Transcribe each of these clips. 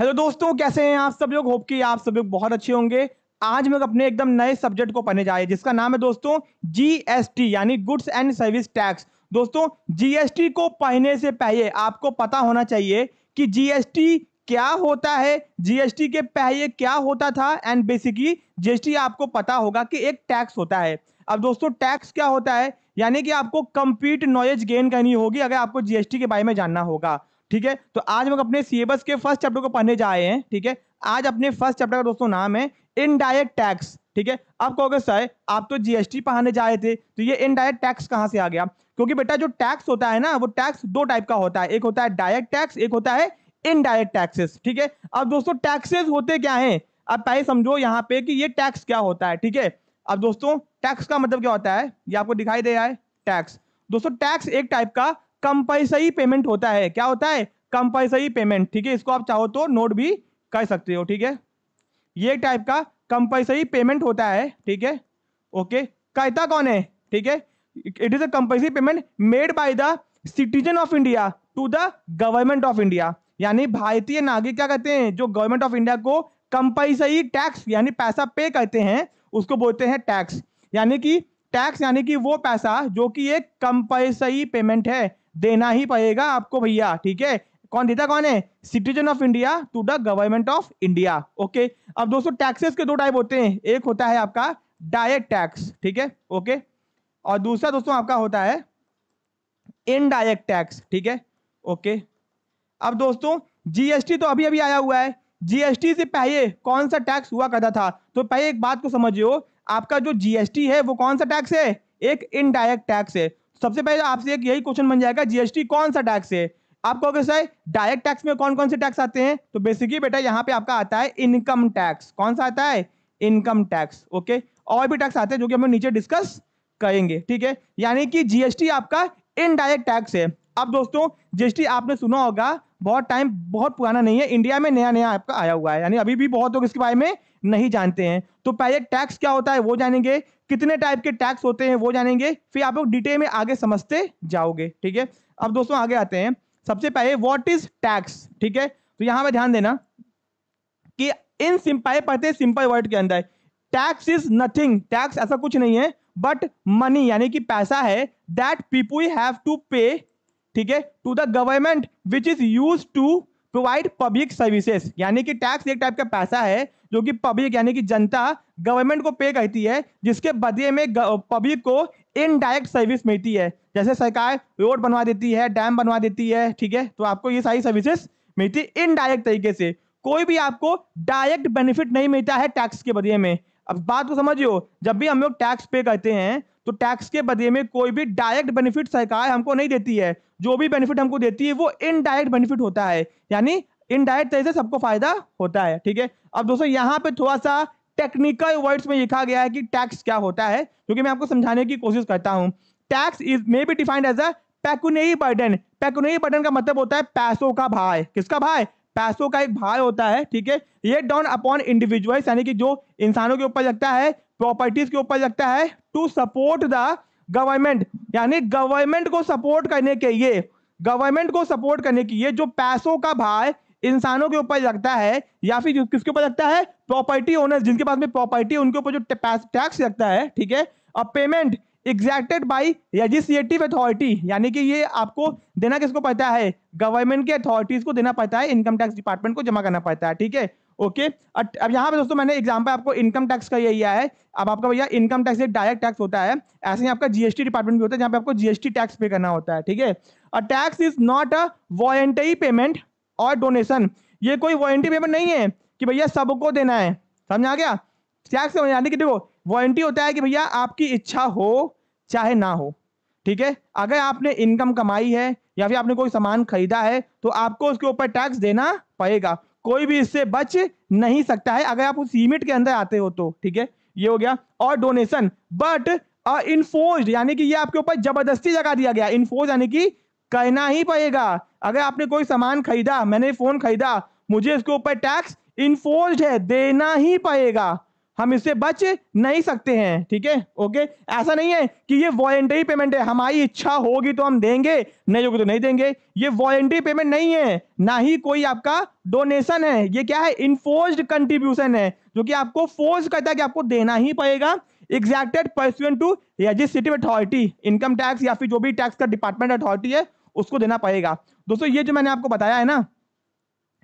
hello दोस्तों कैसे हैं आप सब लोग होप कि आप सब लोग बहुत अच्छे होंगे आज हम अपने एकदम नए सब्जेक्ट को पढ़ने जा रहे हैं जिसका नाम है दोस्तों जीएसटी यानी गुड्स एंड सर्विस टैक्स दोस्तों जीएसटी को पढ़ने से पहले आपको पता होना चाहिए कि जीएसटी क्या होता है जीएसटी के पहले क्या होता था एंड बेसिकली जीएसटी आपको पता होगा कि एक टैक्स होता है अब दोस्तों टैक्स क्या होता है यानी कि आपको कंप्लीट नॉलेज गेन करनी होगी अगर आपको जीएसटी के बारे में जानना होगा ठीक है तो आज हम अपने सिलेबस के फर्स्ट चैप्टर को पढ़ने जा हैं ठीक है आज अपने फर्स्ट चैप्टर का दोस्तों नाम है इनडायरेक्ट टैक्स ठीक है आप कहोगे सर आप तो जीएसटी पढ़ाने जा थे तो ये इनडायरेक्ट टैक्स कहाँ से आ गया क्योंकि बेटा जो टैक्स होता है ना वो टैक्स दो टाइप का होता है एक होता है डायरेक्ट टैक्स एक होता है इनडायरेक्ट टैक्सेस ठीक है अब दोस्तों टैक्सेस होते क्या है अब पहले समझो यहाँ पे कि ये टैक्स क्या होता है ठीक है अब दोस्तों टैक्स का मतलब क्या होता है ये आपको दिखाई दे रहा है टैक्स दोस्तों टैक्स एक टाइप का कंपल्सरी पेमेंट होता है क्या होता है कंपल्सरी पेमेंट ठीक है इसको आप चाहो तो नोट भी कर सकते हो ठीक है ये टाइप का कंपल्सरी पेमेंट होता है ठीक है ओके कहता कौन है ठीक है it is a compulsory payment made by the citizen of India to the government of India यानी भारतीय नागरिक क्या कहते हैं जो गवर्नमेंट ऑफ इंडिया को कंपल्सरी टैक्स यानी पैसा पे करते हैं उसको बोलते हैं टैक्स यानी कि टैक्स यानी कि वो पैसा जो कि एक कंपल्सरी पेमेंट है देना ही पड़ेगा आपको भैया ठीक है कौन देता कौन है citizen of India to the government of India okay अब दोस्तों टैक्सेस के दो टाइप होते हैं एक होता है आपका डायरेक्ट टैक्स ठीक है ओके और दूसरा दोस्तों आपका होता है इनडायरेक्ट टैक्स ठीक है ओके अब दोस्तों जीएसटी तो अभी अभी आया हुआ है जीएसटी से पहले कौन सा टैक्स हुआ करता था तो पहले एक बात को समझियो आपका जो जीएसटी है वो कौन सा टैक्स है एक इनडायरेक्ट टैक्स है सबसे पहले आपसे एक यही क्वेश्चन बन जाएगा जीएसटी कौन सा टैक्स है आप कहोगे सर डायरेक्ट टैक्स में कौन कौन से टैक्स आते हैं तो बेसिकली बेटा यहाँ पे आपका आता है इनकम टैक्स कौन सा आता है इनकम टैक्स ओके और भी टैक्स आते हैं जो कि हम नीचे डिस्कस करेंगे ठीक है यानी कि जीएसटी आपका इनडायरेक्ट टैक्स है अब दोस्तों जीएसटी आपने सुना होगा बहुत टाइम बहुत पुराना नहीं है इंडिया में नया नया आपका आया हुआ है यानी अभी भी बहुत लोग इसके बारे में नहीं जानते हैं तो पहले टैक्स क्या होता है वो जानेंगे कितने टाइप के टैक्स होते हैं वो जानेंगे फिर आप लोग डिटेल में आगे समझते जाओगे ठीक है अब दोस्तों आगे आते हैं सबसे पहले वॉट इज टैक्स ठीक है तो यहां पर ध्यान देना कि इन सिंपल पढ़ते सिंपल वर्ड के अंदर टैक्स इज नथिंग टैक्स ऐसा कुछ नहीं है बट मनी यानी कि पैसा है that people have to pay ठीक है to the government which is use to provide public services यानी कि टैक्स एक टाइप का पैसा है जो कि पब्लिक यानी कि जनता गवर्नमेंट को पे करती है जिसके बदले में पब्लिक को इनडायरेक्ट सर्विस मिलती है जैसे सरकार रोड बनवा देती है डैम बनवा देती है ठीक है तो आपको ये सारी सर्विसेस मिलती है इनडायरेक्ट तरीके से कोई भी आपको डायरेक्ट बेनिफिट नहीं मिलता है टैक्स के बदले में अब बात को समझियो जब भी हम लोग टैक्स पे करते हैं तो टैक्स के बदले में कोई भी डायरेक्ट बेनिफिट सरकार हमको नहीं देती है जो भी बेनिफिट हमको देती है वो इनडायरेक्ट बेनिफिट होता है यानी इनडायरेक्ट तरीके से सबको फायदा होता है ठीक है अब दोस्तों यहाँ पे थोड़ा सा टेक्निकल वर्ड्स में लिखा गया है कि टैक्स क्या होता है क्योंकि मैं आपको समझाने की कोशिश करता हूँ tax is may be defined as a pecuniary burden pecuniary burden का मतलब होता है पैसों का भाई किसका भाई पैसों का एक भाई होता है ठीक है ये डाउन अपॉन इंडिविजुअल यानी कि जो इंसानों के ऊपर लगता है प्रॉपर्टीज के ऊपर लगता है टू सपोर्ट द गवर्नमेंट यानी गवर्नमेंट को सपोर्ट करने के लिए गवर्नमेंट को सपोर्ट करने के लिए जो पैसों का भार इंसानों के ऊपर लगता है या फिर किसके ऊपर लगता है प्रॉपर्टी ओनर जिनके पास में प्रॉपर्टी उनके ऊपर जो टैक्स लगता है ठीक है और payment exacted by legislative authority यानी कि ये आपको देना किसको पड़ता है गवर्नमेंट के अथॉरिटीज को देना पड़ता है इनकम टैक्स डिपार्टमेंट को जमा करना पड़ता है ठीक है ओके अब यहाँ पे दोस्तों मैंने एग्जाम्पल आपको इनकम टैक्स का ये लिया है अब आपका भैया इनकम टैक्स एक डायरेक्ट टैक्स होता है ऐसे ही आपका जीएसटी डिपार्टमेंट भी होता है जहाँ पे आपको जीएसटी टैक्स पे करना होता है ठीक है a tax is not a voluntary payment or donation ये कोई वॉलेंटरी पेमेंट नहीं है कि भैया सबको देना है समझ आ गया टैक्स समझ आने की देखो वॉलेंटी होता है कि भैया आपकी इच्छा हो चाहे ना हो ठीक है अगर आपने इनकम कमाई है या फिर आपने कोई सामान खरीदा है तो आपको उसके ऊपर टैक्स देना पड़ेगा कोई भी इससे बच नहीं सकता है अगर आप उस लिमिट के अंदर आते हो तो ठीक है ये हो गया और डोनेशन बट इनफोर्स यानी कि ये आपके ऊपर जबरदस्ती लगा दिया गया इनफोर्स यानी कि कहना ही पड़ेगा अगर आपने कोई सामान खरीदा मैंने फोन खरीदा मुझे इसके ऊपर टैक्स इन्फोर्ज है देना ही पड़ेगा हम इससे बच नहीं सकते हैं ठीक है ओके ऐसा नहीं है कि ये वॉलेंट्री पेमेंट है हमारी इच्छा होगी तो हम देंगे नहीं होगी तो नहीं देंगे ये वॉलेंट्री पेमेंट नहीं है ना ही कोई आपका डोनेशन है ये क्या है इनफोर्स्ड कंट्रीब्यूशन है जो कि आपको फोर्स करता है कि आपको देना ही पड़ेगा exacted pursuant to registrative authority income tax या फिर जो भी टैक्स का डिपार्टमेंट अथॉरिटी है उसको देना पड़ेगा दोस्तों ये जो मैंने आपको बताया है ना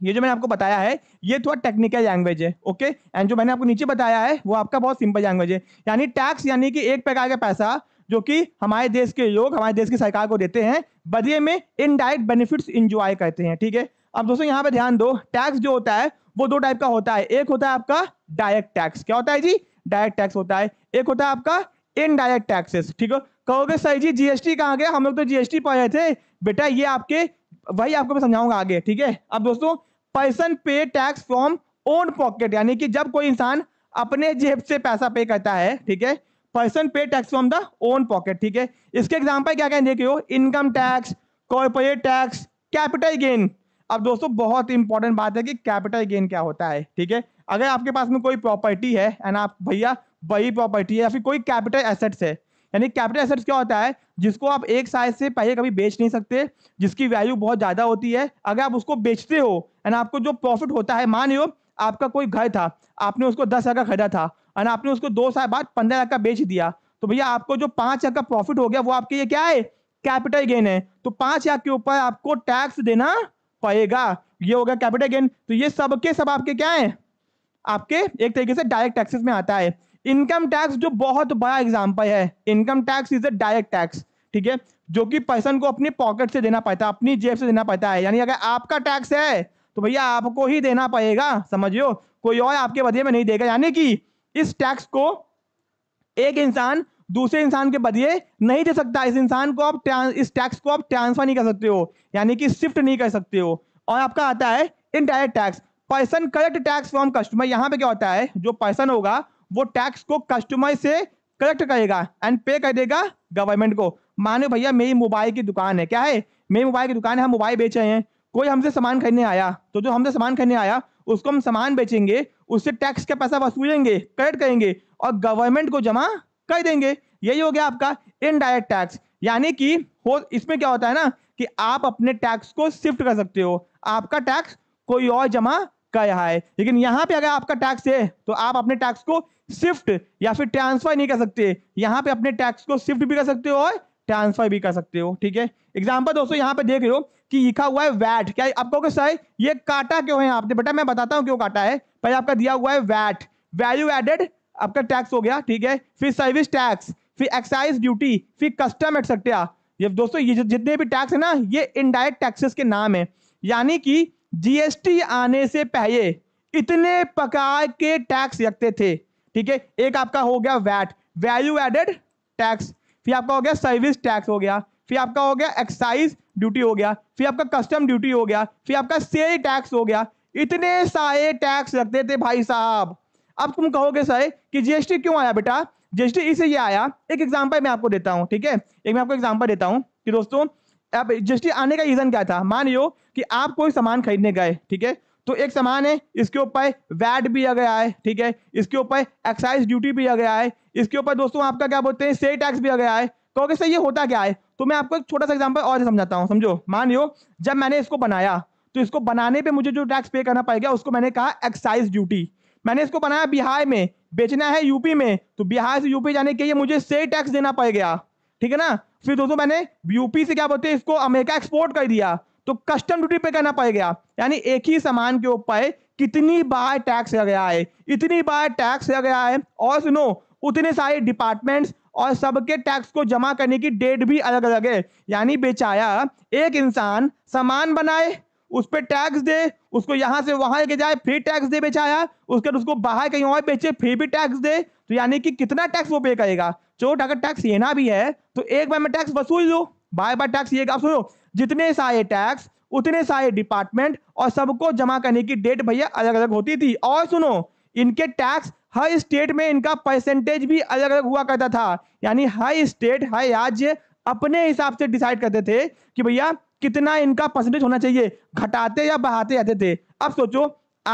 ये जो मैंने आपको बताया है ये थोड़ा टेक्निकल लैंग्वेज है ओके एंड जो मैंने आपको नीचे बताया है वो आपका बहुत सिंपल लैंग्वेज है यानी टैक्स यानी कि एक प्रकार का पैसा जो कि हमारे देश के लोग हमारे देश की सरकार को देते हैं बदले में इनडायरेक्ट बेनिफिट्स इंजॉय करते हैं ठीक है अब दोस्तों यहाँ पे ध्यान दो टैक्स जो होता है वो दो टाइप का होता है एक होता है आपका डायरेक्ट टैक्स क्या होता है जी डायरेक्ट टैक्स होता है एक होता है आपका इनडायरेक्ट टैक्सेस ठीक है कहोगे सही जी जीएसटी कहाँ गया हम लोग तो जीएसटी पढ़ थे बेटा ये आपके वही आपको मैं समझाऊंगा आगे ठीक है अब दोस्तों person pay tax from own pocket यानी कि जब कोई इंसान अपने जेब से पैसा पे करता है ठीक है person pay tax from the own pocket ठीक है इसके एग्जाम्पल क्या क्या देखियो income tax corporate tax capital gain अब दोस्तों बहुत इंपॉर्टेंट बात है कि कैपिटल गेन क्या होता है ठीक है अगर आपके पास में कोई प्रॉपर्टी है एंड आप भैया वही प्रॉपर्टी है या फिर कोई कैपिटल एसेट्स है यानी कैपिटल एसेट्स क्या होता है जिसको आप एक साइज से पहले कभी बेच नहीं सकते जिसकी वैल्यू बहुत ज्यादा होती है अगर आप उसको बेचते हो एंड आपको जो प्रॉफिट होता है मान लो आपका कोई घर था आपने उसको दस लाख का खरीदा था एंड आपने उसको दो साल बाद पंद्रह लाख का बेच दिया तो भैया आपको जो पांच लाख का प्रॉफिट हो गया वो आपके ये क्या है कैपिटल गेन है तो पांच लाख के ऊपर आपको टैक्स देना पड़ेगा ये होगा कैपिटल गेन तो ये सबके सब आपके क्या है आपके एक तरीके से डायरेक्ट टैक्सेस में आता है इनकम टैक्स जो बहुत बड़ा एग्जाम्पल है income tax is a direct tax ठीक है जो कि पर्सन को अपनी पॉकेट से देना पड़ता है अपनी जेब से देना पड़ता है यानी अगर आपका टैक्स है तो भैया आपको ही देना पड़ेगा समझियो कोई और आपके बदले में नहीं देगा यानी कि इस टैक्स को एक इंसान दूसरे इंसान के बदले नहीं दे सकता इस इंसान को आप इस टैक्स को आप ट्रांसफर नहीं कर सकते हो यानी कि शिफ्ट नहीं कर सकते हो और आपका आता है indirect tax person collect tax from customer यहाँ पे क्या होता है जो पर्सन होगा वो टैक्स को कस्टमर से कलेक्ट करेगा एंड पे कर देगा गवर्नमेंट को माने भैया मेरी मोबाइल की दुकान है क्या है मेरी मोबाइल की दुकान है हम मोबाइल बेच रहे हैं कोई हमसे सामान खरीदने आया तो जो हमसे सामान खरीदने आया उसको हम सामान बेचेंगे उससे टैक्स का पैसा वसूलेंगे कलेक्ट करेंगे और गवर्नमेंट को जमा कर देंगे यही हो गया आपका इनडायरेक्ट टैक्स यानी कि हो इसमें क्या होता है ना कि आप अपने टैक्स को शिफ्ट कर सकते हो आपका टैक्स कोई और जमा कहा है लेकिन यहाँ पे अगर आपका टैक्स है तो आप अपने टैक्स को शिफ्ट या फिर ट्रांसफर नहीं कर सकते यहाँ पे अपने टैक्स को शिफ्ट भी कर सकते हो और ट्रांसफर भी कर सकते हो ठीक है एग्जाम्पल दोस्तों यहाँ पे देख रहे हो कि लिखा हुआ है वैट क्या आप सर ये काटा क्यों है आपने बेटा मैं बताता हूँ क्यों काटा है पहले आपका दिया हुआ है वैट वैल्यू एडेड आपका टैक्स हो गया ठीक है फिर सर्विस टैक्स फिर एक्साइज ड्यूटी फिर कस्टम एक्सेट्रा ये दोस्तों ये जितने भी टैक्स है ना ये इनडायरेक्ट टैक्सेस के नाम है यानी कि जीएसटी आने से पहले इतने प्रकार के टैक्स लगते थे ठीक है एक आपका हो गया वैट वैल्यू एडेड टैक्स फिर आपका हो गया सर्विस टैक्स हो गया फिर आपका हो गया एक्साइज ड्यूटी हो गया फिर आपका कस्टम ड्यूटी हो गया फिर आपका सेल टैक्स हो गया इतने सारे टैक्स लगते थे भाई साहब अब तुम कहोगे सर कि जीएसटी क्यों आया बेटा जीएसटी इसलिए आया एक एग्जाम्पल मैं आपको देता हूँ ठीक है एक मैं आपको एग्जाम्पल देता हूँ कि दोस्तों अब जीएसटी आने का रीजन क्या था मानियो कि आप कोई सामान खरीदने गए ठीक है तो एक सामान है इसके ऊपर वैट भी आ गया है ठीक है इसके ऊपर एक्साइज ड्यूटी भी आ गया है इसके ऊपर दोस्तों आपका क्या बोलते हैं सेल टैक्स भी आ तो गया है कहोगे सर ये होता क्या है तो मैं आपको एक छोटा सा एग्जाम्पल और समझाता हूँ समझो मानियो जब मैंने इसको बनाया तो इसको बनाने पे मुझे जो टैक्स पे करना पड़ेगा उसको मैंने कहा एक्साइज ड्यूटी मैंने इसको बनाया बिहार में बेचना है यूपी में तो बिहार से यूपी जाने के लिए मुझे सेल टैक्स देना पड़ गया ठीक है ना फिर दोस्तों मैंने यूपी से क्या बोलते हैं इसको अमेरिका एक्सपोर्ट कर दिया तो कस्टम ड्यूटी पे करना पड़ गया यानी एक ही सामान के ऊपर कितनी बार टैक्स लग गया है इतनी बार टैक्स लग गया है और सुनो उतने सारे डिपार्टमेंट्स और सबके टैक्स को जमा करने की डेट भी अलग अलग है यानी बेचाया एक इंसान सामान बनाए उस पर टैक्स दे उसको यहां से वहां लेके जाए फिर टैक्स दे बेचाया उसके बाद उसको बाहर कहीं और बेचे फिर भी टैक्स दे तो यानी कि कितना टैक्स वो पे करेगा चोट अगर टैक्स लेना भी है तो एक बार मैं टैक्स वसूल लू बाय बाय टैक्स ये आप सुनो जितने सारे टैक्स उतने सारे डिपार्टमेंट और सबको जमा करने की डेट भैया अलग अलग होती थी और सुनो इनके टैक्स हर स्टेट में इनका परसेंटेज भी अलग अलग हुआ करता था यानी हर स्टेट हर राज्य अपने हिसाब से डिसाइड करते थे कि भैया कितना इनका परसेंटेज होना चाहिए घटाते या बढ़ाते रहते थे अब सोचो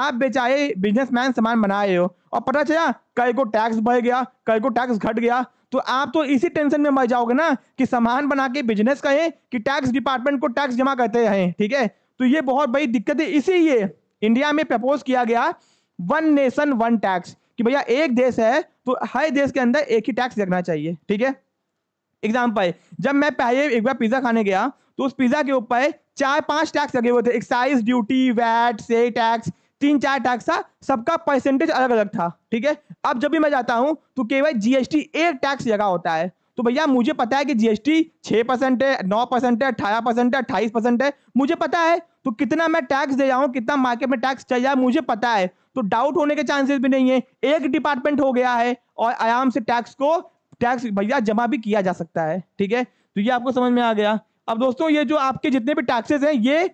आप बेचारे बिजनेसमैन सामान बना रहे हो और पता चला कई को टैक्स बढ़ गया कल को टैक्स घट गया तो आप तो इसी टेंशन में मर जाओगे ना कि सामान बना के बिजनेस कहें कि टैक्स डिपार्टमेंट को टैक्स जमा करते हैं ठीक है तो ये बहुत बड़ी दिक्कत है इसीलिए इंडिया में प्रपोज किया गया वन नेशन वन टैक्स कि भैया एक देश है तो हर देश के अंदर एक ही टैक्स रखना चाहिए ठीक है एग्जाम्पल जब मैं पहले एक बार पिज्जा खाने गया तो उस पिज्जा के ऊपर चार पांच टैक्स लगे हुए थे एक्साइज ड्यूटी वैट से टैक्स तीन चार टैक्स था सबका परसेंटेज अलग अलग था ठीक है अब जब भी मैं जाता हूँ तो केवल जीएसटी एक टैक्स लगा होता है तो भैया मुझे पता है कि जीएसटी छः परसेंट है नौ परसेंट है अठारह परसेंट है अट्ठाईस परसेंट है मुझे पता है तो कितना मैं टैक्स दे जाऊँ कितना मार्केट में टैक्स चल जाए मुझे पता है तो डाउट होने के चांसेस भी नहीं है एक डिपार्टमेंट हो गया है और आराम से टैक्स को टैक्स भैया जमा भी किया जा सकता है ठीक है तो ये आपको समझ में आ गया अब दोस्तों ये जो आपके जितने भी टैक्सेस हैं ये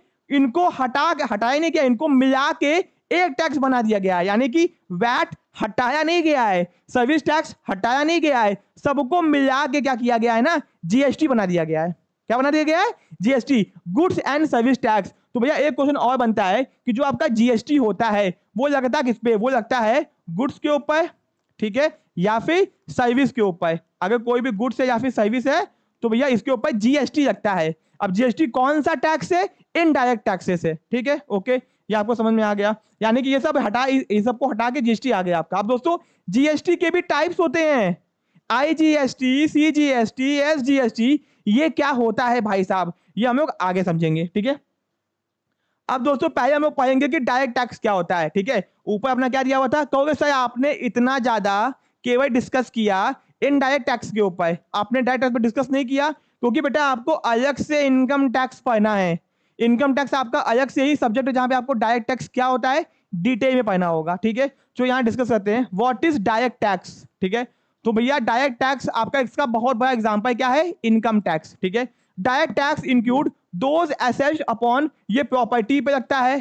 इनको हटा हटाए नहीं क्या इनको मिला के एक टैक्स बना दिया गया है यानी कि वैट हटाया नहीं गया है सर्विस टैक्स हटाया नहीं गया है सबको मिला के क्या किया गया है ना जीएसटी बना दिया गया है क्या बना दिया गया है GST goods and service tax तो भैया एक क्वेश्चन और बनता है कि जो आपका जीएसटी होता है वो लगता किस पे वो लगता है गुड्स के ऊपर ठीक है या फिर सर्विस के ऊपर अगर कोई भी गुड्स है या फिर सर्विस है तो भैया इसके ऊपर जीएसटी लगता है अब जीएसटी कौन सा टैक्स है इनडायरेक्ट टैक्सेस है ठीक है ओके ये आपको समझ में आ गया यानी कि ये सब हटा ये सबको हटा के जीएसटी आ गया आपका अब दोस्तों जीएसटी के भी टाइप्स होते हैं आईजीएसटी सीजीएसटी एसजीएसटी ये क्या होता है भाई साहब ये हम लोग आगे समझेंगे ठीक है अब दोस्तों पहले हम लोग पढ़ेंगे कि डायरेक्ट टैक्स क्या होता है ठीक है ऊपर अपना क्या दिया हुआ था कहोगे सर आपने इतना ज्यादा केवल डिस्कस किया इनडायरेक्ट टैक्स के ऊपर आपने डायरेक्ट टैक्स पर डिस्कस नहीं किया क्योंकि बेटा आपको अलग से इनकम टैक्स पढ़ना है इनकम टैक्स आपका अलग से ही सब्जेक्ट है जहां पे आपको डायरेक्ट टैक्स क्या होता है डिटेल में पढ़ना होगा ठीक है जो यहाँ डिस्कस करते हैं व्हाट इज डायरेक्ट टैक्स ठीक है तो भैया डायरेक्ट टैक्स आपका इसका बहुत बड़ा एग्जाम्पल क्या है इनकम टैक्स ठीक है direct tax include those asset upon ये प्रॉपर्टी पे लगता है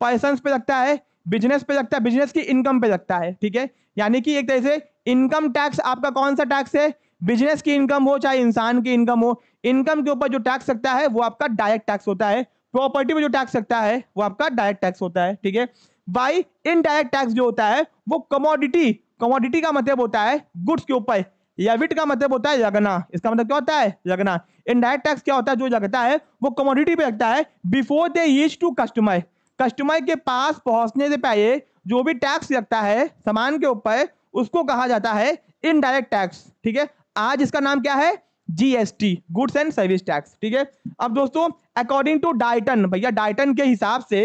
पर्सन पे लगता है बिजनेस पे लगता है बिजनेस की इनकम पे लगता है ठीक है यानी कि एक तरह से इनकम टैक्स आपका कौन सा टैक्स है बिजनेस की इनकम हो चाहे इंसान की इनकम हो इनकम के ऊपर जो टैक्स सकता है वो आपका डायरेक्ट टैक्स होता है प्रॉपर्टी पे जो टैक्स सकता है वो आपका डायरेक्ट टैक्स होता है ठीक है बाई इनडायरेक्ट टैक्स जो होता है वो कमोडिटी कमोडिटी का मतलब होता है गुड्स के ऊपर या विट का मतलब होता है लगना इसका मतलब क्या होता है लगना इनडायरेक्ट टैक्स क्या होता है जो लगता है वो कमोडिटी पे लगता है before they reach to customer customer के पास पहुंचने से पहले जो भी टैक्स लगता है सामान के ऊपर उसको कहा जाता है इनडायरेक्ट टैक्स ठीक है आज इसका नाम क्या है GST goods and service tax ठीक है अब दोस्तों अकॉर्डिंग टू डायटन भैया डाइटन के हिसाब से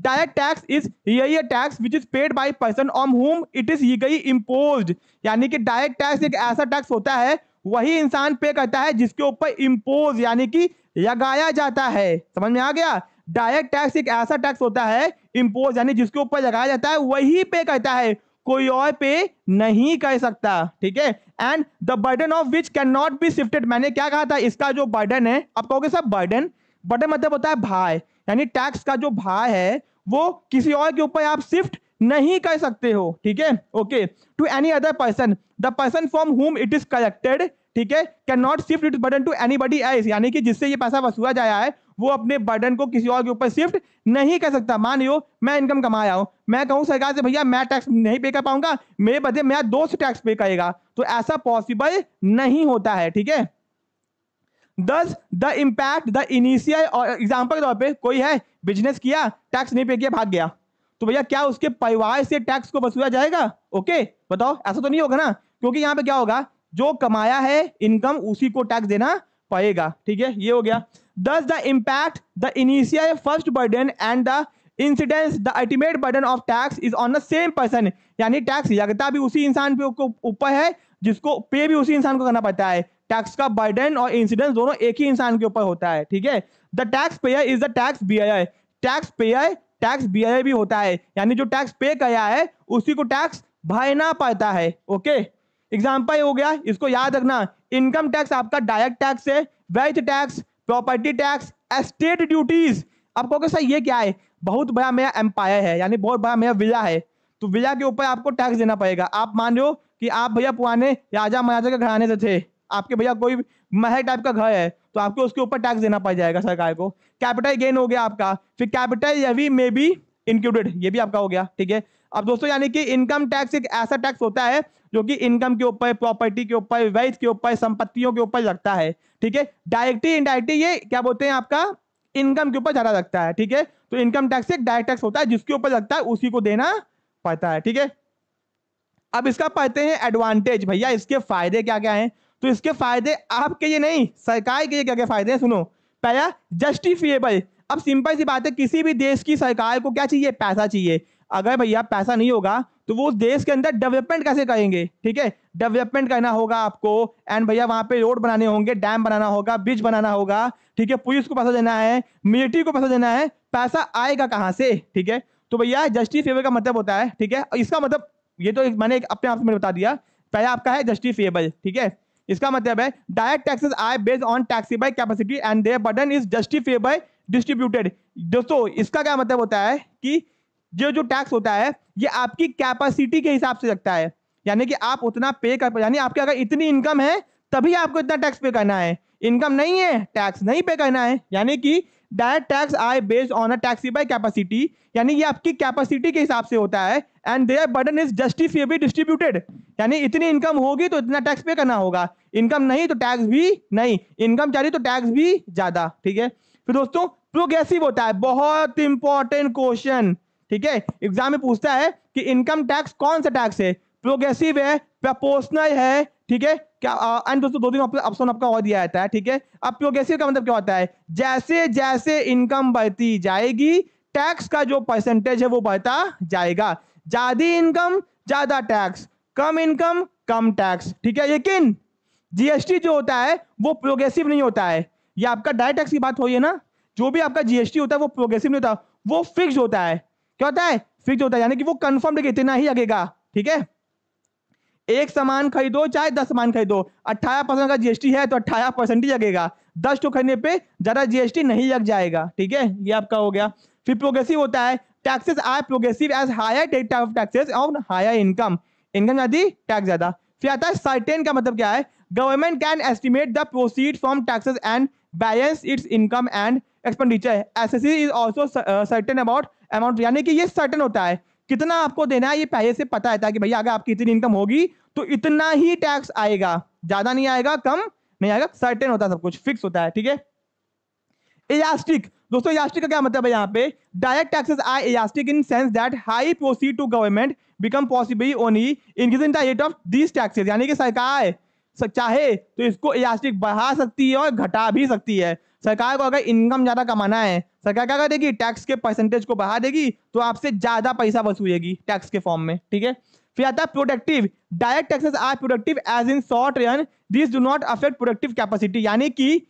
डायरेक्ट टैक्स इज ये tax which is paid by person on whom it is गई इम्पोज यानी कि डायरेक्ट टैक्स एक ऐसा टैक्स होता है वही इंसान पे करता है जिसके ऊपर इम्पोज यानी कि लगाया जाता है समझ में आ गया डायरेक्ट टैक्स एक ऐसा टैक्स होता है इम्पोज यानी जिसके ऊपर लगाया जाता है वही पे करता है कोई और पे नहीं कर सकता ठीक है and the burden of which can not be shifted मैंने क्या कहा था इसका जो बर्डन है आप कहोगे सर बर्डन बर्डन मतलब होता है भाई यानी टैक्स का जो भाई है वो किसी और के ऊपर आप शिफ्ट नहीं कर सकते हो ठीक है okay to any other person the person from whom it is collected ठीक है can not shift it burden to anybody else यानी कि जिससे ये पैसा वसूला जाया है वो अपने बर्डन को किसी और के ऊपर शिफ्ट नहीं कर सकता मान लो मैं इनकम कमाया हूं मैं कहूं सरकार से भैया मैं टैक्स नहीं पे कर पाऊंगा मेरे बदले मेरा दोस्त टैक्स पे करेगा तो ऐसा पॉसिबल नहीं होता है ठीक है thus the impact the initial और एग्जाम्पल के तौर पर कोई है बिजनेस किया टैक्स नहीं पे किया भाग गया तो भैया क्या उसके परिवार से टैक्स को वसूला जाएगा ओके बताओ ऐसा तो नहीं होगा ना क्योंकि यहाँ पे क्या होगा जो कमाया है इनकम उसी को टैक्स देना पड़ेगा ठीक है ये हो गया thus the impact the initial first burden and the incidence the ultimate burden of tax is on the same person यानी टैक्स लगता भी उसी इंसान पे ऊपर है जिसको पे भी उसी इंसान को करना पड़ता है टैक्स का बर्डन और इंसिडेंस दोनों एक ही इंसान के ऊपर होता है ठीक है the tax payer is the tax bearer tax payer tax bearer भी होता है यानी जो टैक्स पे किया है उसी को टैक्स भरना पड़ता है ओके एग्जाम्पल हो गया इसको याद रखना इनकम टैक्स आपका डायरेक्ट टैक्स है wealth tax property tax estate duties आप कहोगे सर ये क्या है बहुत बड़ा मेरा एम्पायर है यानी बहुत बड़ा मेरा विला है तो विला के ऊपर आपको टैक्स देना पड़ेगा आप मान लो कि आप भैया पुराने राजा महाराजा के घराने से थे आपके भैया कोई महल टाइप का घर है तो आपको उसके ऊपर टैक्स देना पड़ जाएगा सरकार को कैपिटल गेन हो गया आपका फिर कैपिटल भी मे बी इंक्लूडेड ये भी आपका हो गया ठीक है अब दोस्तों यानी कि इनकम टैक्स एक ऐसा टैक्स होता है जो कि इनकम के ऊपर प्रॉपर्टी के ऊपर वेल्थ के ऊपर संपत्तियों के ऊपर लगता है ठीक है डायरेक्टली इनडायरेक्टली ये क्या बोलते हैं आपका इनकम के ऊपर ज्यादा लगता है ठीक है तो इनकम टैक्स एक डायरेक्ट टैक्स होता है जिसके ऊपर लगता है उसी को देना पड़ता है ठीक है अब इसका पढ़ते हैं एडवांटेज भैया इसके फायदे क्या क्या हैं तो इसके फायदे आपके लिए नहीं सरकार के लिए क्या क्या फायदे हैं सुनो पहला जस्टिफिएबल अब सिंपल सी बात है किसी भी देश की सरकार को क्या चाहिए पैसा चाहिए अगर भैया पैसा नहीं होगा तो वो देश के अंदर डेवलपमेंट कैसे करेंगे ठीक है डेवलपमेंट करना होगा आपको एंड भैया वहां पे रोड बनाने होंगे डैम बनाना होगा ब्रिज बनाना होगा ठीक है पुलिस को पैसा देना है मिलिट्री को पैसा देना है पैसा आएगा कहाँ से ठीक है तो भैया जस्टिस फेवर का मतलब होता है ठीक है इसका मतलब ये तो मैंने अपने आप में बता दिया पहला आपका है जस्टिफिएबल ठीक है इसका मतलब है direct taxes are based on taxable capacity and their burden is justifiable distributed दोस्तों इसका क्या मतलब होता है कि ये जो टैक्स होता है ये आपकी कैपेसिटी के हिसाब से लगता है यानी कि आप उतना पे कर यानी आपके अगर इतनी इनकम है तभी आपको इतना टैक्स पे करना है इनकम नहीं है टैक्स नहीं पे करना है यानी कि डायरेक्ट टैक्स आय based on a taxable capacity यानी ये आपकी कैपेसिटी के हिसाब से होता है and their burden is justifiably distributed यानी इतनी इनकम होगी तो इतना टैक्स पे करना होगा इनकम नहीं तो टैक्स भी नहीं इनकम चाहिए तो टैक्स भी ज्यादा ठीक है फिर दोस्तों प्रोग्रेसिव होता है बहुत इंपॉर्टेंट क्वेश्चन ठीक है एग्जाम में पूछता है कि इनकम टैक्स कौन सा टैक्स है प्रोग्रेसिव है प्रपोर्शनल है ठीक है क्या एंड दोस्तों दो तीन ऑप्शन आपका और दिया जाता है ठीक है अब प्रोग्रेसिव का मतलब क्या होता है जैसे जैसे इनकम बढ़ती जाएगी टैक्स का जो परसेंटेज है वो बढ़ता जाएगा ज्यादा इनकम ज्यादा टैक्स कम इनकम कम टैक्स ठीक है लेकिन जीएसटी जो होता है वो प्रोग्रेसिव नहीं होता है ये आपका डायरेक्ट टैक्स की बात हो ना जो भी आपका जीएसटी होता है वो प्रोग्रेसिव नहीं होता वो फिक्स होता है क्या होता है फिक्स होता है यानी कि वो कंफर्म इतना ही लगेगा ठीक है एक सामान खरीदो चाहे दस सामान खरीदो अट्ठारह परसेंट का जीएसटी है तो अट्ठारह परसेंट ही लगेगा दस टो खरीदने पे ज्यादा जीएसटी नहीं लग जाएगा ठीक है ये आपका हो गया फिर प्रोग्रेसिव होता है taxes are progressive as higher rate of taxes on higher income income ज्यादा टैक्स ज्यादा फिर आता है सर्टेन का मतलब क्या है government can estimate the proceed from taxes and balance its income and expenditure S S C is also certain about amount यानी कि ये सर्टन होता है कितना आपको देना है ये पहले से पता रहता है कि भैया अगर आपकी इतनी इनकम होगी तो इतना ही टैक्स आएगा ज्यादा नहीं आएगा कम नहीं आएगा सर्टेन होता है सब कुछ फिक्स होता है ठीक है इलास्टिक दोस्तों इलास्टिक का क्या मतलब है यहाँ पे direct taxes are elastic in sense that high proceed to government become possible only increase in the rate of these taxes यानी कि सरकार चाहे तो इसको इलास्टिक बढ़ा सकती है और घटा भी सकती है सरकार को अगर इनकम ज़्यादा कमाना है सरकार क्या करेगी टैक्स के परसेंटेज को बढ़ा देगी तो आपसे ज़्यादा पैसा वसूलेगी टैक्स के फॉर्म में ठीक है फिर आता है productive direct taxes are productive as in short run this do not affect productive capacity यानी कि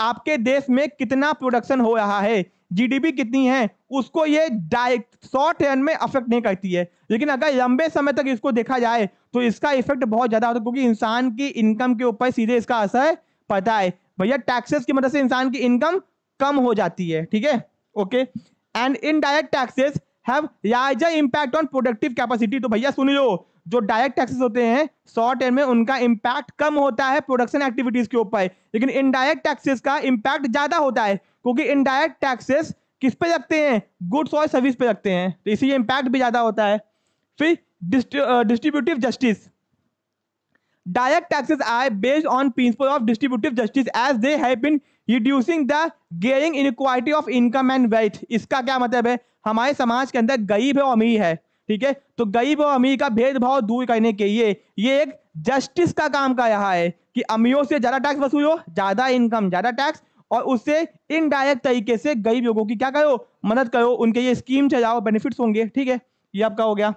आपके देश में कितना प्रोडक्शन हो रहा है जीडीपी कितनी है उसको ये डायरेक्ट शॉर्ट रन में अफेक्ट नहीं करती है लेकिन अगर लंबे समय तक इसको देखा जाए तो इसका इफेक्ट बहुत ज़्यादा होता है क्योंकि इंसान की इनकम के ऊपर सीधे इसका असर पड़ता है भैया टैक्सेस की मदद से इंसान की इनकम कम हो जाती है ठीक है okay and indirect taxes है इम्पैक्ट ऑन प्रोडक्टिव कैपेसिटी तो भैया सुन लो जो डायरेक्ट टैक्सेस होते हैं शॉर्ट टर्म में उनका इम्पैक्ट कम होता है प्रोडक्शन एक्टिविटीज के ऊपर लेकिन इनडायरेक्ट टैक्सेस का इम्पैक्ट ज्यादा होता है क्योंकि इनडायरेक्ट टैक्सेस किस पे लगते हैं गुड्स और सर्विस पे लगते हैं तो इसीलिए इम्पैक्ट भी ज़्यादा होता है फिर distributive justice direct taxes are based on principle of distributive justice as they have been reducing the gearing inequality of income and wealth इसका क्या मतलब है हमारे समाज के अंदर गरीब है और अमीर है ठीक है तो गरीब और अमीर का भेदभाव दूर करने के लिए ये एक जस्टिस का काम कर रहा है कि अमीरों से ज़्यादा टैक्स वसूलो ज़्यादा इनकम ज़्यादा टैक्स और उससे इनडायरेक्ट तरीके से गरीब लोगों की क्या करो मदद करो उनके ये स्कीम चलाओ बेनिफिट्स होंगे ठीक है ये आपका हो गया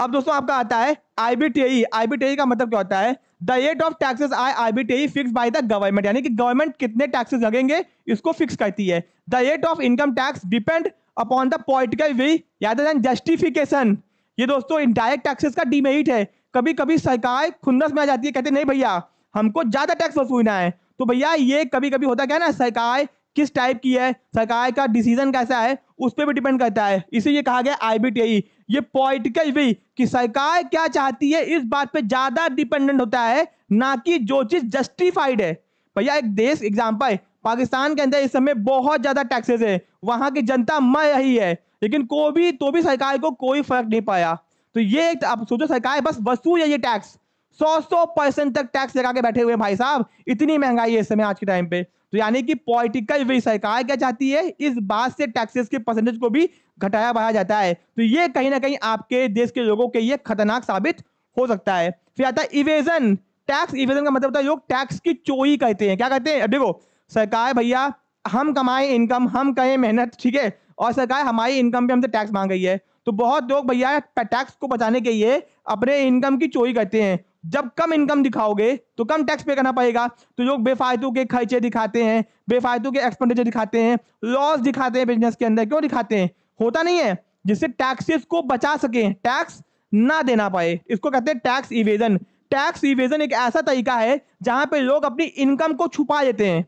अब दोस्तों आपका आता है आईबीटीआई आईबीटीआई का मतलब क्या होता है द रेट ऑफ टैक्सेस आई आईबीटीआई फिक्स बाय द गवर्नमेंट यानी कि गवर्नमेंट कितने टैक्सेस लगेंगे इसको फिक्स करती है the rate of income tax depend upon the political वे यादव एंड जस्टिफिकेशन ये दोस्तों इनडायरेक्ट टैक्सेस का डिमेरिट है कभी कभी सरकार खुन्नस में आ जाती है कहते नहीं भैया हमको ज्यादा टैक्स वसूलना है तो भैया ये कभी कभी होता क्या है ना सरकार किस टाइप की है सरकार का डिसीजन कैसा है उस पर भी डिपेंड करता है इसे ये कहा गया आई बी आईबीटीआई ये पॉलिटिकल भी कि सरकार क्या चाहती है इस बात पे ज्यादा डिपेंडेंट होता है ना कि जो चीज जस्टिफाइड है भैया एक देश एग्जाम्पल पाकिस्तान के अंदर इस समय बहुत ज्यादा टैक्सेस है वहां की जनता मर रही है लेकिन को भी तो भी सरकार को कोई फर्क नहीं पाया तो ये आप सोचो सरकार बस वसूल है ये टैक्स सौ सौ परसेंट तक टैक्स लगा के बैठे हुए भाई साहब इतनी महंगाई है इस समय आज के टाइम पे तो यानी कि पॉलिटिकल विल सरकार क्या चाहती है इस बात से टैक्सेस के परसेंटेज को भी घटाया बढ़ाया जाता है तो ये कहीं ना कहीं आपके देश के लोगों के लिए खतरनाक साबित हो सकता है फिर आता है इवेजन टैक्स इवेजन का मतलब होता है लोग टैक्स की चोरी करते हैं क्या कहते हैं देखो सरकार भैया हम कमाए इनकम हम कहें मेहनत ठीक है और सरकार हमारी इनकम पे हमसे टैक्स मांग रही है तो बहुत लोग भैया टैक्स को बचाने के लिए अपने इनकम की चोरी करते हैं जब कम इनकम दिखाओगे तो कम टैक्स पे करना पड़ेगा तो लोग बेफालतू के खर्चे दिखाते हैं बेफालतू के एक्सपेंडिचर दिखाते हैं लॉस दिखाते हैं बिजनेस के अंदर क्यों दिखाते हैं होता नहीं है जिससे टैक्सेस को बचा सके टैक्स ना देना पाए इसको कहते हैं टैक्स इवेजन टैक्स इवेजन एक ऐसा तरीका है जहां पे लोग अपनी इनकम को छुपा देते हैं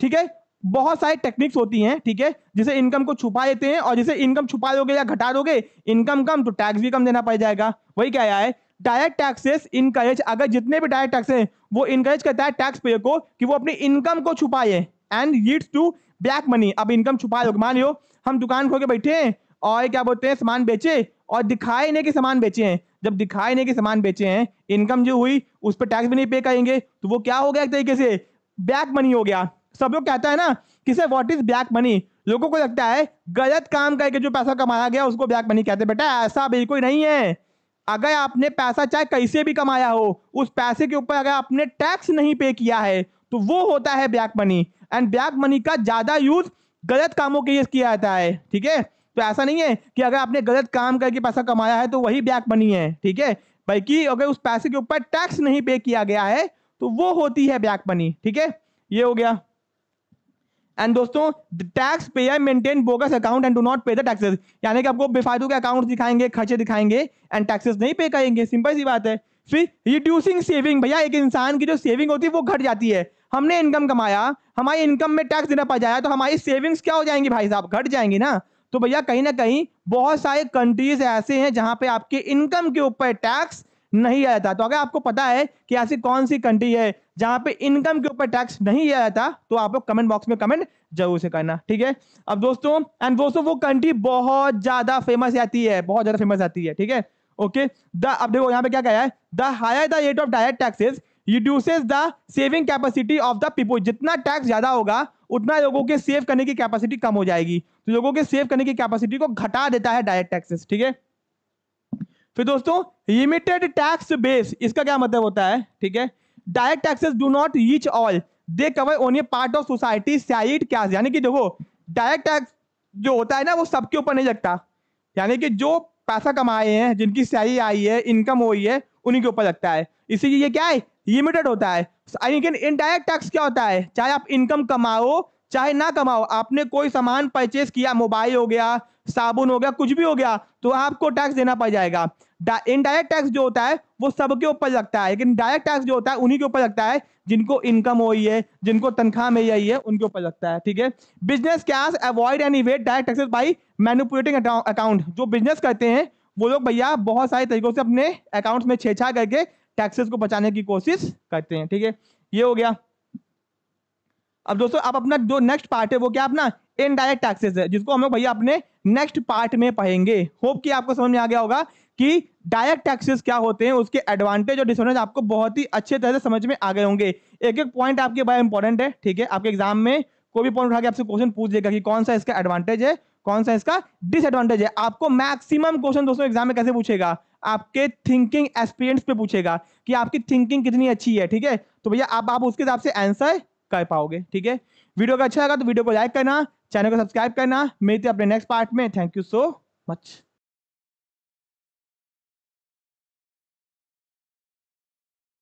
ठीक है बहुत सारी टेक्निक्स होती हैं ठीक है जिसे इनकम को छुपा देते हैं और जिसे इनकम छुपा दोगे या घटा दोगे इनकम कम तो टैक्स भी कम देना पड़ जाएगा वही क्या है डायरेक्ट टैक्सेस इनकरेज अगर जितने भी डायरेक्ट टैक्स हैं वो इनकरेज करता है टैक्स पेयर को कि वो अपनी इनकम को छुपाए and leads to black money अब इनकम छुपा दो मान लो हम दुकान खो के बैठे हैं और क्या बोलते हैं सामान बेचे और दिखाए नहीं कि सामान बेचे हैं जब दिखाए नहीं कि सामान बेचे हैं इनकम जो हुई उस पर टैक्स भी नहीं पे करेंगे तो वो क्या हो गया एक तरीके से ब्लैक मनी हो गया सब लोग कहता है ना कि sir what is black money लोगों को लगता है गलत काम करके जो पैसा कमाया गया उसको ब्लैक मनी कहते हैं बेटा ऐसा बिल्कुल नहीं है अगर आपने पैसा चाहे कैसे भी कमाया हो उस पैसे के ऊपर अगर आपने टैक्स नहीं पे किया है तो वो होता है black money and black money का ज्यादा यूज गलत कामों के लिए किया जाता है ठीक है तो ऐसा नहीं है कि अगर आपने गलत काम करके पैसा कमाया है तो वही ब्लैक मनी है ठीक है बल्कि अगर उस पैसे के ऊपर टैक्स नहीं पे किया गया है तो वो होती है ब्लैक मनी ठीक है ये हो गया एंड दोस्तों taxpayer maintain bogus account and do not pay the taxes यानी कि आपको बेफायदू के अकाउंट दिखाएंगे खर्चे दिखाएंगे एंड टैक्सेस नहीं पे करेंगे सिंपल सी बात है फिर रिड्यूसिंग सेविंग भैया एक इंसान की जो सेविंग होती है वो घट जाती है हमने इनकम कमाया हमारी इनकम में टैक्स देना पड़ जाया तो हमारी सेविंग्स क्या हो जाएंगी भाई साहब घट जाएंगी ना तो भैया कहीं ना कहीं बहुत सारे कंट्रीज ऐसे हैं जहां पे आपके इनकम के ऊपर टैक्स नहीं आया था तो अगर आपको पता है कि ऐसी कौन सी कंट्री है जहां पे इनकम के ऊपर टैक्स नहीं आया था तो आप लोग कमेंट बॉक्स में कमेंट जरूर से करना ठीक है अब दोस्तों एंड दोस्तों वो कंट्री बहुत ज्यादा फेमस आती है बहुत ज्यादा फेमस आती है ठीक है ओके द अब देखो यहाँ पे क्या कहा है the higher the rate of direct taxes reduces the saving capacity of the people जितना टैक्स ज्यादा होगा उतना लोगों के सेव करने की कैपेसिटी कम हो जाएगी तो लोगों के सेव करने की कैपेसिटी को घटा देता है डायरेक्ट टैक्सेस ठीक है फिर दोस्तों लिमिटेड टैक्स बेस इसका क्या मतलब होता है ठीक है direct taxes do not reach all they cover only part of society salaried class यानी कि देखो डायरेक्ट टैक्स जो होता है ना वो सबके ऊपर नहीं लगता यानी कि जो पैसा कमाए हैं जिनकी सैलरी आई है इनकम हुई है उन्हीं के ऊपर लगता है इसीलिए ये क्या है लिमिटेड होता है लेकिन इनडायरेक्ट टैक्स क्या होता है चाहे आप इनकम कमाओ चाहे ना कमाओ आपने कोई सामान परचेस किया मोबाइल हो गया साबुन हो गया कुछ भी हो गया तो आपको टैक्स देना पड़ जाएगा इनडायरेक्ट टैक्स जो होता है वो सबके ऊपर लगता है लेकिन डायरेक्ट टैक्स जो होता है उन्हीं के ऊपर लगता है जिनको इनकम हो रही है जिनको तनख्वाह में रही है उनके ऊपर लगता है ठीक है बिजनेस कैश अवॉइड एनी वेट direct taxes by manipulating account जो बिजनेस करते हैं वो लोग भैया बहुत सारे तरीकों से अपने अकाउंट्स में छेछा करके टैक्सेस को बचाने की कोशिश करते हैं ठीक है ये हो गया अब दोस्तों अब अपना जो नेक्स्ट पार्ट है वो क्या अपना इनडायरेक्ट टैक्सेस है जिसको हम लोग भैया अपने नेक्स्ट पार्ट में पढ़ेंगे होप कि आपको समझ में आ गया होगा कि डायरेक्ट टैक्सेस क्या होते हैं उसके एडवांटेज और डिसएडवांटेज आपको बहुत ही अच्छे तरह से समझ में आ गए होंगे एक एक पॉइंट आपके बड़ा इंपॉर्टेंट है ठीक है आपके एग्जाम में कोई भी पॉइंट उठा के आपसे क्वेश्चन पूछ देगा कि कौन सा इसका एडवांटेज है कौन सा इसका डिसएडवांटेज है आपको मैक्सिमम क्वेश्चन दोस्तों एग्जाम में कैसे पूछेगा आपके थिंकिंग एक्सपीरियंस पे पूछेगा कि आपकी थिंकिंग कितनी अच्छी है ठीक है तो भैया आप आप उसके हिसाब से आंसर कर पाओगे ठीक है वीडियो का अच्छा लगा तो वीडियो को लाइक करना चैनल को सब्सक्राइब करना मिलते अपने नेक्स्ट पार्ट में थैंक यू सो मच